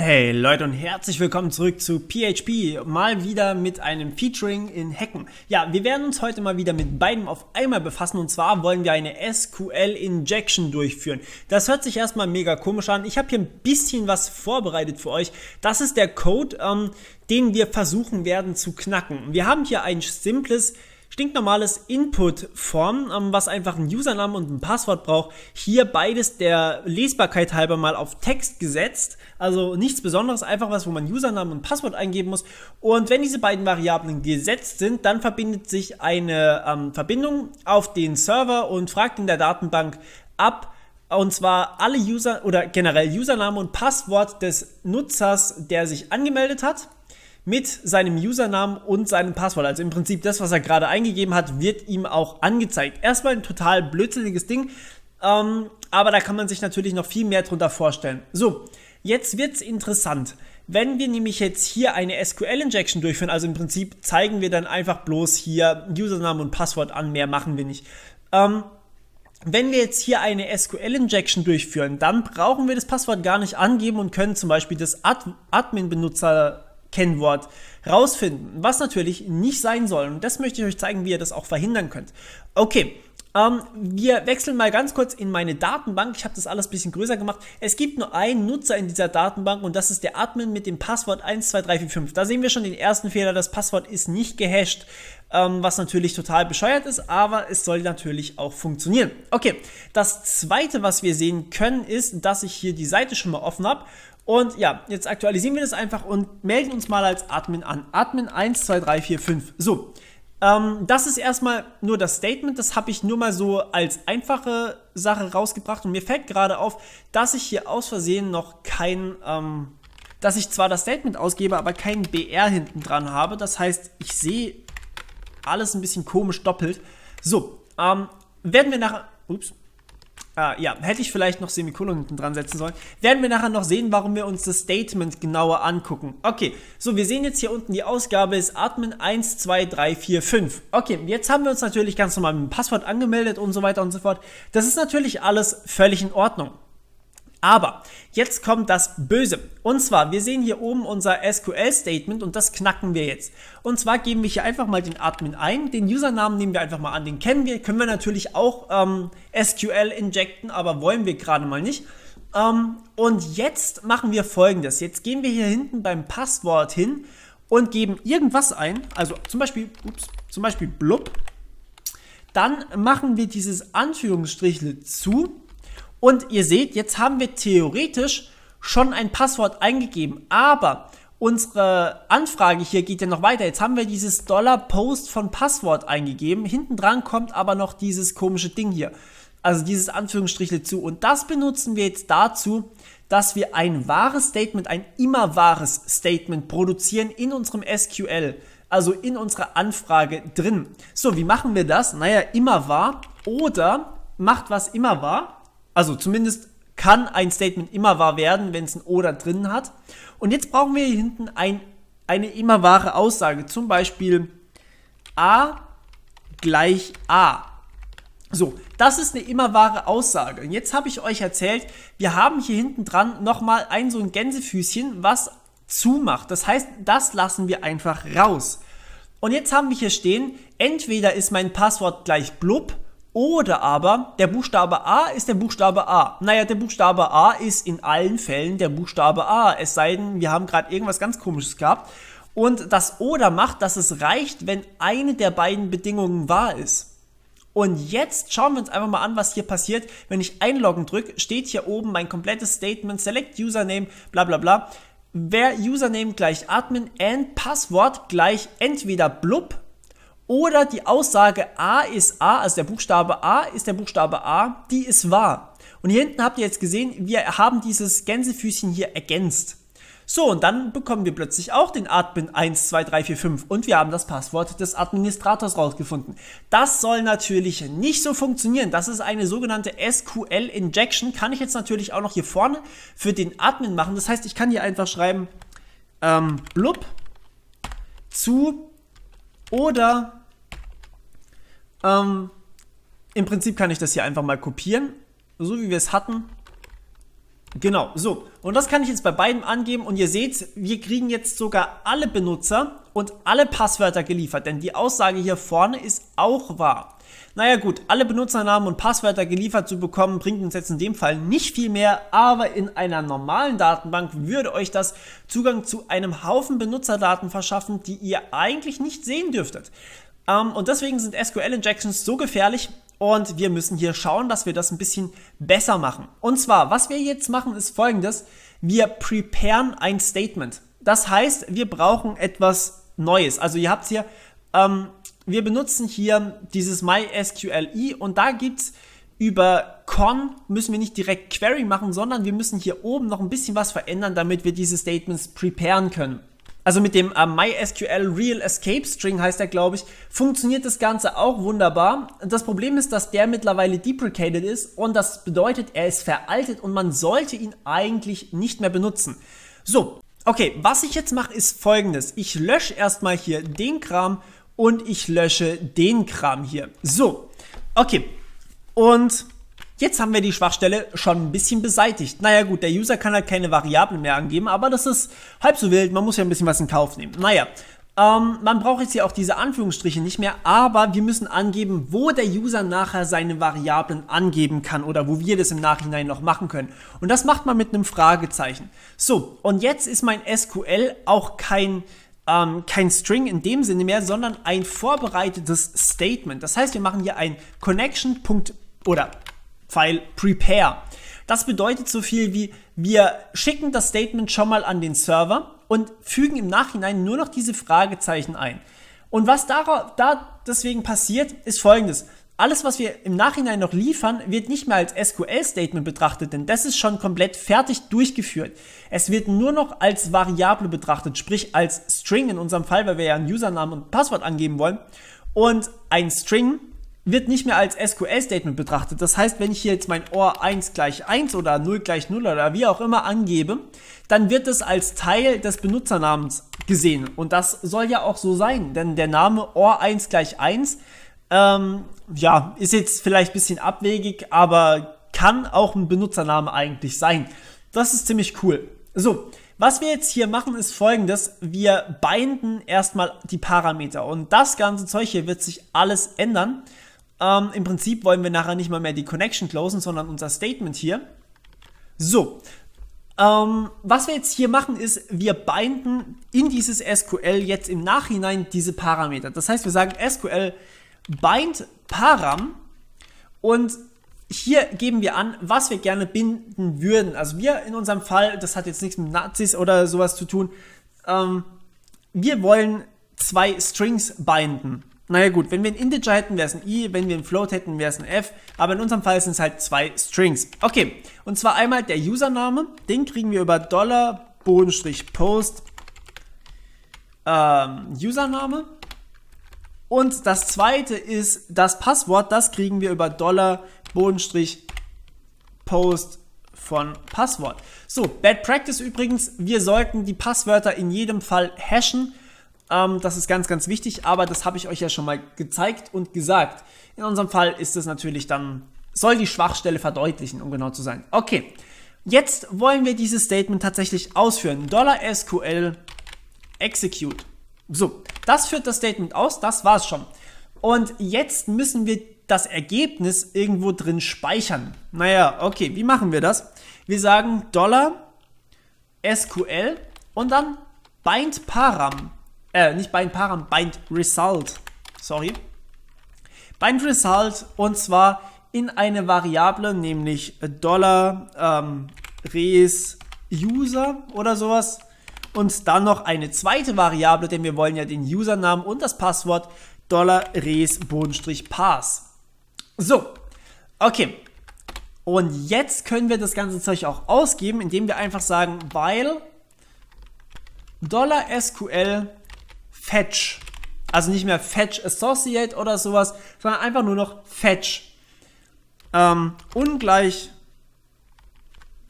Hey Leute und herzlich willkommen zurück zu PHP, mal wieder mit einem Featuring in Hacken. Ja, wir werden uns heute mal wieder mit beidem auf einmal befassen und zwar wollen wir eine SQL-Injection durchführen. Das hört sich erstmal mega komisch an. Ich habe hier ein bisschen was vorbereitet für euch. Das ist der Code, ähm, den wir versuchen werden zu knacken. Wir haben hier ein simples stinknormales Input-Form, ähm, was einfach einen Username und ein Passwort braucht. Hier beides der Lesbarkeit halber mal auf Text gesetzt. Also nichts Besonderes, einfach was, wo man Username und Passwort eingeben muss. Und wenn diese beiden Variablen gesetzt sind, dann verbindet sich eine ähm, Verbindung auf den Server und fragt in der Datenbank ab, und zwar alle User oder generell Username und Passwort des Nutzers, der sich angemeldet hat mit seinem Usernamen und seinem Passwort. Also im Prinzip das, was er gerade eingegeben hat, wird ihm auch angezeigt. Erstmal ein total blödsinniges Ding, ähm, aber da kann man sich natürlich noch viel mehr drunter vorstellen. So, jetzt wird es interessant. Wenn wir nämlich jetzt hier eine SQL-Injection durchführen, also im Prinzip zeigen wir dann einfach bloß hier Username und Passwort an, mehr machen wir nicht. Ähm, wenn wir jetzt hier eine SQL-Injection durchführen, dann brauchen wir das Passwort gar nicht angeben und können zum Beispiel das Ad Admin-Benutzer Kennwort rausfinden, was natürlich nicht sein soll. Und das möchte ich euch zeigen, wie ihr das auch verhindern könnt. Okay, ähm, wir wechseln mal ganz kurz in meine Datenbank. Ich habe das alles ein bisschen größer gemacht. Es gibt nur einen Nutzer in dieser Datenbank und das ist der Admin mit dem Passwort 12345. Da sehen wir schon den ersten Fehler. Das Passwort ist nicht gehasht, ähm, was natürlich total bescheuert ist, aber es soll natürlich auch funktionieren. Okay, das zweite, was wir sehen können, ist, dass ich hier die Seite schon mal offen habe und ja, jetzt aktualisieren wir das einfach und melden uns mal als Admin an. Admin 1, 2, 3, 4, 5. So, ähm, das ist erstmal nur das Statement. Das habe ich nur mal so als einfache Sache rausgebracht. Und mir fällt gerade auf, dass ich hier aus Versehen noch kein, ähm, dass ich zwar das Statement ausgebe, aber kein BR hinten dran habe. Das heißt, ich sehe alles ein bisschen komisch doppelt. So, ähm, werden wir nach, ups, Ah, ja, hätte ich vielleicht noch Semikolon hinten dran setzen sollen. Werden wir nachher noch sehen, warum wir uns das Statement genauer angucken. Okay, so, wir sehen jetzt hier unten, die Ausgabe ist Admin 1, 2, 3, 4, 5. Okay, jetzt haben wir uns natürlich ganz normal mit dem Passwort angemeldet und so weiter und so fort. Das ist natürlich alles völlig in Ordnung. Aber jetzt kommt das Böse. Und zwar, wir sehen hier oben unser SQL-Statement und das knacken wir jetzt. Und zwar geben wir hier einfach mal den Admin ein. Den Usernamen nehmen wir einfach mal an, den kennen wir. Können wir natürlich auch ähm, SQL injecten, aber wollen wir gerade mal nicht. Ähm, und jetzt machen wir folgendes. Jetzt gehen wir hier hinten beim Passwort hin und geben irgendwas ein. Also zum Beispiel, ups, zum Beispiel blub. Dann machen wir dieses Anführungsstrichle zu und ihr seht, jetzt haben wir theoretisch schon ein Passwort eingegeben, aber unsere Anfrage hier geht ja noch weiter. Jetzt haben wir dieses Dollar Post von Passwort eingegeben. Hinten dran kommt aber noch dieses komische Ding hier. Also dieses Anführungsstrichle zu. Und das benutzen wir jetzt dazu, dass wir ein wahres Statement, ein immer wahres Statement produzieren in unserem SQL. Also in unserer Anfrage drin. So, wie machen wir das? Naja, immer wahr oder macht was immer wahr also zumindest kann ein Statement immer wahr werden, wenn es ein oder drin hat. Und jetzt brauchen wir hier hinten ein, eine immer wahre Aussage. Zum Beispiel A gleich A. So, das ist eine immer wahre Aussage. Und jetzt habe ich euch erzählt, wir haben hier hinten dran nochmal ein so ein Gänsefüßchen, was zumacht. Das heißt, das lassen wir einfach raus. Und jetzt haben wir hier stehen, entweder ist mein Passwort gleich blub oder aber der Buchstabe A ist der Buchstabe A. Naja, der Buchstabe A ist in allen Fällen der Buchstabe A. Es sei denn, wir haben gerade irgendwas ganz Komisches gehabt. Und das Oder macht, dass es reicht, wenn eine der beiden Bedingungen wahr ist. Und jetzt schauen wir uns einfach mal an, was hier passiert. Wenn ich einloggen drücke, steht hier oben mein komplettes Statement, select Username, bla bla bla. Wer Username gleich Admin and Passwort gleich entweder blub oder die Aussage A ist A, also der Buchstabe A ist der Buchstabe A, die ist wahr. Und hier hinten habt ihr jetzt gesehen, wir haben dieses Gänsefüßchen hier ergänzt. So, und dann bekommen wir plötzlich auch den Admin 12345 und wir haben das Passwort des Administrators rausgefunden. Das soll natürlich nicht so funktionieren. Das ist eine sogenannte SQL-Injection. Kann ich jetzt natürlich auch noch hier vorne für den Admin machen. Das heißt, ich kann hier einfach schreiben, ähm, blub zu oder ähm, Im Prinzip kann ich das hier einfach mal kopieren, so wie wir es hatten. Genau, so. Und das kann ich jetzt bei beiden angeben und ihr seht, wir kriegen jetzt sogar alle Benutzer und alle Passwörter geliefert, denn die Aussage hier vorne ist auch wahr. Naja gut, alle Benutzernamen und Passwörter geliefert zu bekommen, bringt uns jetzt in dem Fall nicht viel mehr, aber in einer normalen Datenbank würde euch das Zugang zu einem Haufen Benutzerdaten verschaffen, die ihr eigentlich nicht sehen dürftet. Ähm, und deswegen sind SQL-Injections so gefährlich, und wir müssen hier schauen, dass wir das ein bisschen besser machen. Und zwar, was wir jetzt machen, ist folgendes. Wir preparen ein Statement. Das heißt, wir brauchen etwas Neues. Also ihr habt hier, ähm, wir benutzen hier dieses MySQLi und da gibt's über con müssen wir nicht direkt Query machen, sondern wir müssen hier oben noch ein bisschen was verändern, damit wir diese Statements preparen können also mit dem äh, MySQL Real Escape String heißt er, glaube ich, funktioniert das Ganze auch wunderbar. Das Problem ist, dass der mittlerweile deprecated ist und das bedeutet, er ist veraltet und man sollte ihn eigentlich nicht mehr benutzen. So, okay, was ich jetzt mache, ist folgendes. Ich lösche erstmal hier den Kram und ich lösche den Kram hier. So, okay. Und Jetzt haben wir die Schwachstelle schon ein bisschen beseitigt. Naja gut, der User kann halt keine Variablen mehr angeben, aber das ist halb so wild, man muss ja ein bisschen was in Kauf nehmen. Naja, ähm, man braucht jetzt hier auch diese Anführungsstriche nicht mehr, aber wir müssen angeben, wo der User nachher seine Variablen angeben kann oder wo wir das im Nachhinein noch machen können. Und das macht man mit einem Fragezeichen. So, und jetzt ist mein SQL auch kein, ähm, kein String in dem Sinne mehr, sondern ein vorbereitetes Statement. Das heißt, wir machen hier ein Connection. oder Pfeil Prepare. Das bedeutet so viel wie, wir schicken das Statement schon mal an den Server und fügen im Nachhinein nur noch diese Fragezeichen ein. Und was da, da deswegen passiert, ist folgendes. Alles, was wir im Nachhinein noch liefern, wird nicht mehr als SQL-Statement betrachtet, denn das ist schon komplett fertig durchgeführt. Es wird nur noch als Variable betrachtet, sprich als String in unserem Fall, weil wir ja einen Username und Passwort angeben wollen. Und ein String wird nicht mehr als SQL-Statement betrachtet. Das heißt, wenn ich hier jetzt mein OR 1 gleich 1 oder 0 gleich 0 oder wie auch immer angebe, dann wird es als Teil des Benutzernamens gesehen. Und das soll ja auch so sein, denn der Name OR 1 gleich 1, ähm, ja, ist jetzt vielleicht ein bisschen abwegig, aber kann auch ein Benutzername eigentlich sein. Das ist ziemlich cool. So, was wir jetzt hier machen, ist folgendes. Wir binden erstmal die Parameter und das ganze Zeug hier wird sich alles ändern. Ähm, Im Prinzip wollen wir nachher nicht mal mehr die Connection closen, sondern unser Statement hier. So, ähm, was wir jetzt hier machen ist, wir binden in dieses SQL jetzt im Nachhinein diese Parameter. Das heißt, wir sagen SQL bind param und hier geben wir an, was wir gerne binden würden. Also wir in unserem Fall, das hat jetzt nichts mit Nazis oder sowas zu tun, ähm, wir wollen zwei Strings binden. Naja gut, wenn wir ein Integer hätten, wäre es ein i, wenn wir ein Float hätten, wäre es ein f, aber in unserem Fall sind es halt zwei Strings. Okay, und zwar einmal der Username, den kriegen wir über Dollar, Bodenstrich, Post, ähm, Username. Und das zweite ist das Passwort, das kriegen wir über Dollar, Bodenstrich, Post, von Passwort. So, Bad Practice übrigens, wir sollten die Passwörter in jedem Fall hashen ähm, das ist ganz, ganz wichtig, aber das habe ich euch ja schon mal gezeigt und gesagt. In unserem Fall ist es natürlich dann, soll die Schwachstelle verdeutlichen, um genau zu sein. Okay, jetzt wollen wir dieses Statement tatsächlich ausführen. $SQL execute. So, das führt das Statement aus, das war es schon. Und jetzt müssen wir das Ergebnis irgendwo drin speichern. Naja, okay, wie machen wir das? Wir sagen $SQL und dann bind param äh, nicht bind param, bind result, sorry, bind result und zwar in eine Variable, nämlich Dollar ähm, res user oder sowas und dann noch eine zweite Variable, denn wir wollen ja den Usernamen und das Passwort Dollar res pass. So, okay. Und jetzt können wir das ganze Zeug auch ausgeben, indem wir einfach sagen, weil SQL Fetch. Also nicht mehr Fetch Associate oder sowas, sondern einfach nur noch Fetch. Ähm, ungleich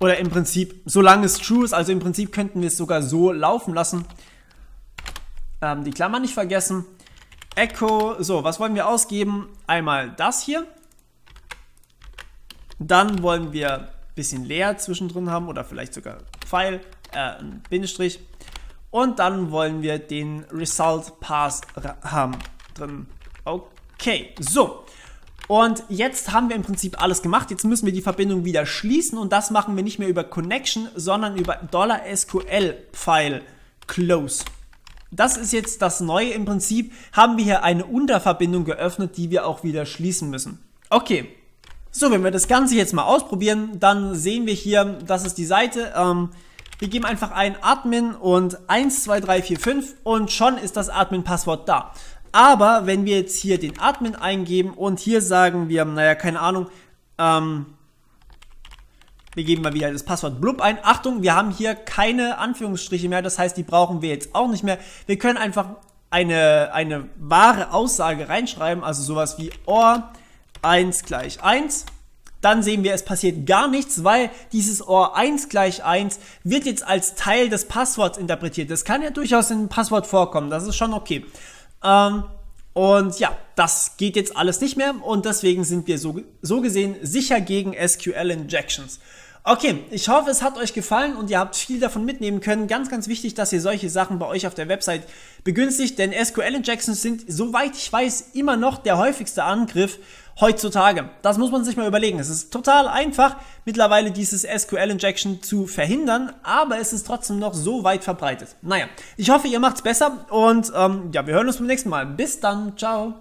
oder im Prinzip, solange es true ist, also im Prinzip könnten wir es sogar so laufen lassen. Ähm, die Klammer nicht vergessen. Echo, so, was wollen wir ausgeben? Einmal das hier. Dann wollen wir ein bisschen leer zwischendrin haben oder vielleicht sogar Pfeil, äh, ein Bindestrich. Und dann wollen wir den Result Pass haben drin. Okay, so. Und jetzt haben wir im Prinzip alles gemacht. Jetzt müssen wir die Verbindung wieder schließen und das machen wir nicht mehr über Connection, sondern über $SQL-File Close. Das ist jetzt das Neue. Im Prinzip haben wir hier eine Unterverbindung geöffnet, die wir auch wieder schließen müssen. Okay. So, wenn wir das Ganze jetzt mal ausprobieren, dann sehen wir hier, das ist die Seite. Ähm, wir geben einfach ein Admin und 1, 2, 3, 4, 5 und schon ist das Admin-Passwort da. Aber wenn wir jetzt hier den Admin eingeben und hier sagen wir, naja, keine Ahnung, ähm, wir geben mal wieder das Passwort blub ein. Achtung, wir haben hier keine Anführungsstriche mehr, das heißt, die brauchen wir jetzt auch nicht mehr. Wir können einfach eine, eine wahre Aussage reinschreiben, also sowas wie or 1 gleich 1 dann sehen wir, es passiert gar nichts, weil dieses OR 1 gleich 1 wird jetzt als Teil des Passworts interpretiert. Das kann ja durchaus in einem Passwort vorkommen, das ist schon okay. Ähm, und ja, das geht jetzt alles nicht mehr und deswegen sind wir so, so gesehen sicher gegen SQL-Injections. Okay, ich hoffe, es hat euch gefallen und ihr habt viel davon mitnehmen können. Ganz, ganz wichtig, dass ihr solche Sachen bei euch auf der Website begünstigt, denn SQL-Injections sind, soweit ich weiß, immer noch der häufigste Angriff heutzutage. Das muss man sich mal überlegen. Es ist total einfach, mittlerweile dieses SQL-Injection zu verhindern, aber es ist trotzdem noch so weit verbreitet. Naja, ich hoffe, ihr macht's besser und ähm, ja, wir hören uns beim nächsten Mal. Bis dann, ciao.